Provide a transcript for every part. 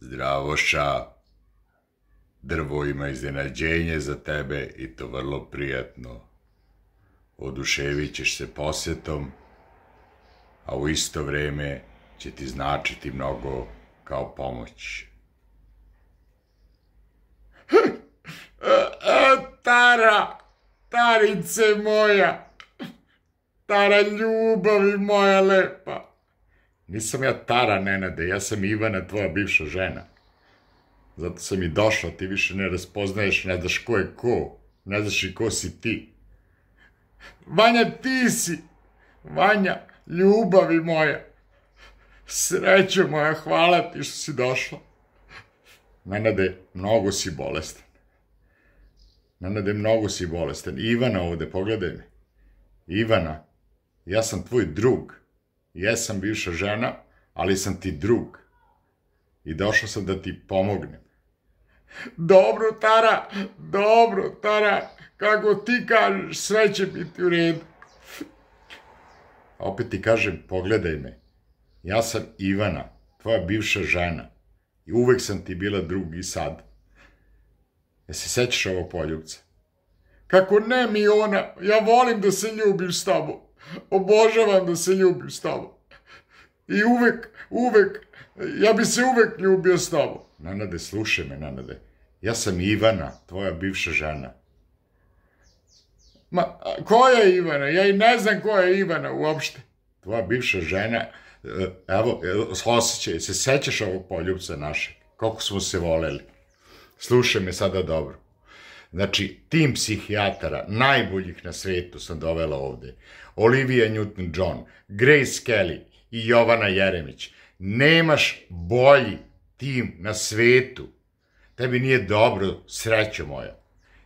Zdravoša, drvo ima iznenađenje za tebe i to vrlo prijatno. Oduševit ćeš se posjetom, a u isto vrijeme će ti značiti mnogo kao pomoć. Tara, tarice moja, Tara ljubavi moja lepa. Nisam ja Tara Nenade, ja sam Ivana, tvoja bivša žena. Zato sam i došla, ti više ne razpoznaješ, ne znaš ko je ko. Ne znaš i ko si ti. Vanja, ti si! Vanja, ljubavi moja! Srećo moja, hvala ti što si došla. Nenade, mnogo si bolestan. Nenade, mnogo si bolestan. Ivana ovde, pogledaj me. Ivana, ja sam tvoj drug jesam bivša žena, ali sam ti drug. I došao sam da ti pomognem. Dobro, Tara, dobro, Tara, kako ti kažeš, sve će biti u redu. Opet ti kažem, pogledaj me. Ja sam Ivana, tvoja bivša žena. I uvek sam ti bila drug i sad. Ja e se sećaš ovo poljubce? Kako ne, mi ona, ja volim da se ljubim s tobom. Obožavam da se ljubim s tobom. I uvek, uvek, ja bi se uvek ljubio s tobom. Nanade, slušaj me, Nanade. Ja sam Ivana, tvoja bivša žena. Ma, koja je Ivana? Ja i ne znam koja je Ivana uopšte. Tvoja bivša žena, eh, evo, osjećaj, se sećaš ovog poljubca našeg? Koliko smo se voleli? Slušaj me sada dobro. Znači, tim psihijatara, najboljih na svetu sam dovela ovdje. Olivia Newton-John, Grace Kelly i Jovana Jeremić. Nemaš bolji tim na svetu. Tebi nije dobro, srećo moja.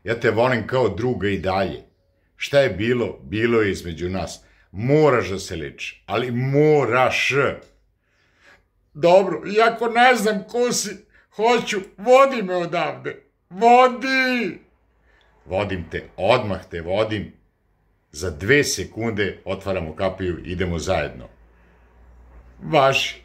Ja te volim kao druga i dalje. Šta je bilo? Bilo je između nas. Moraš da se liči, ali moraš. Dobro, iako ne znam ko si, hoću, vodi me odavde. Vodi! Vodim te, odmah te vodim. Za dve sekunde otvaramo kapiju, idemo zajedno. Vaš